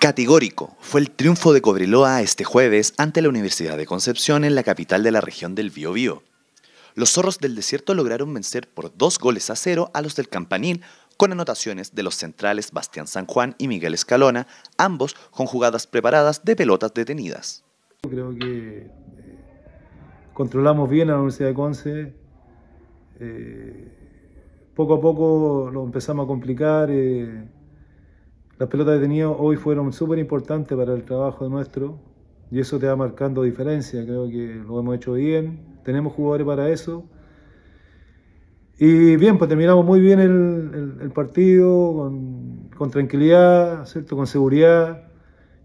Categórico fue el triunfo de Cobriloa este jueves ante la Universidad de Concepción en la capital de la región del Biobío. Los zorros del desierto lograron vencer por dos goles a cero a los del Campanil con anotaciones de los centrales Bastián San Juan y Miguel Escalona, ambos con jugadas preparadas de pelotas detenidas. Creo que eh, controlamos bien a la Universidad de Conce. Eh, poco a poco lo empezamos a complicar. Eh, las pelotas de hoy fueron súper importantes para el trabajo nuestro y eso te va marcando diferencia. Creo que lo hemos hecho bien, tenemos jugadores para eso. Y bien, pues terminamos muy bien el, partido con, tranquilidad, ¿cierto? con seguridad.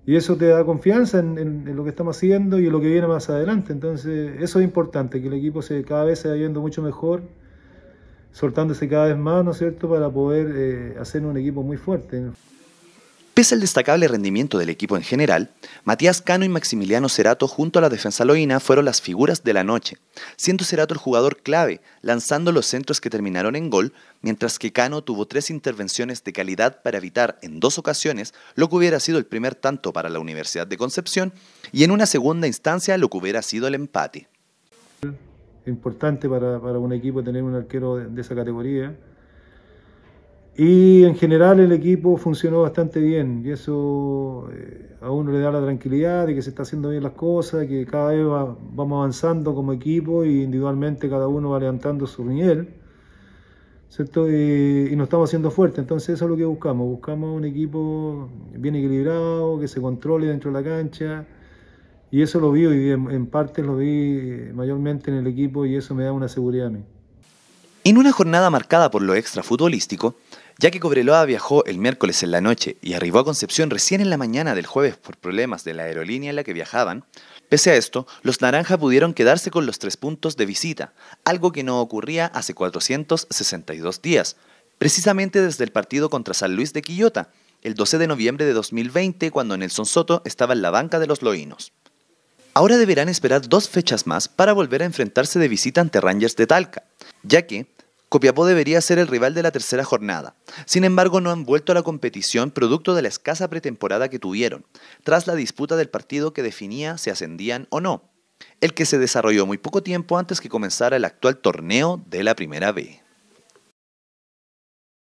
Y eso te da confianza en, lo que estamos haciendo y en lo que viene más adelante. Entonces, eso es importante, que el equipo se, cada vez se vaya yendo mucho mejor, soltándose cada vez más, ¿no es cierto?, para poder eh, hacer un equipo muy fuerte. Pese al destacable rendimiento del equipo en general, Matías Cano y Maximiliano Cerato junto a la defensa loína fueron las figuras de la noche, siendo Cerato el jugador clave, lanzando los centros que terminaron en gol, mientras que Cano tuvo tres intervenciones de calidad para evitar en dos ocasiones lo que hubiera sido el primer tanto para la Universidad de Concepción y en una segunda instancia lo que hubiera sido el empate. Es importante para, un equipo tener un arquero de esa categoría y en general el equipo funcionó bastante bien y eso eh, a uno le da la tranquilidad de que se está haciendo bien las cosas, que cada vez vamos avanzando como equipo y individualmente cada uno va levantando su nivel. ¿cierto? Y, nos estamos haciendo fuerte. Entonces eso es lo que buscamos. Buscamos un equipo bien equilibrado, que se controle dentro de la cancha. Y eso lo vi y en, en parte lo vi eh, mayormente en el equipo y eso me da una seguridad a mí. En una jornada marcada por lo extrafutbolístico, ya que Cobreloa viajó el miércoles en la noche y arribó a Concepción recién en la mañana del jueves por problemas de la aerolínea en la que viajaban, pese a esto, los Naranja pudieron quedarse con los tres puntos de visita, algo que no ocurría hace 462 días, precisamente desde el partido contra San Luis de Quillota, el 12 de noviembre de 2020, cuando Nelson Soto estaba en la banca de los Loínos. Ahora deberán esperar dos fechas más para volver a enfrentarse de visita ante Rangers de Talca, ya que Copiapó debería ser el rival de la tercera jornada. Sin embargo, no han vuelto a la competición producto de la escasa pretemporada que tuvieron, tras la disputa del partido que definía si ascendían o no, el que se desarrolló muy poco tiempo antes que comenzara el actual torneo de la Primera B.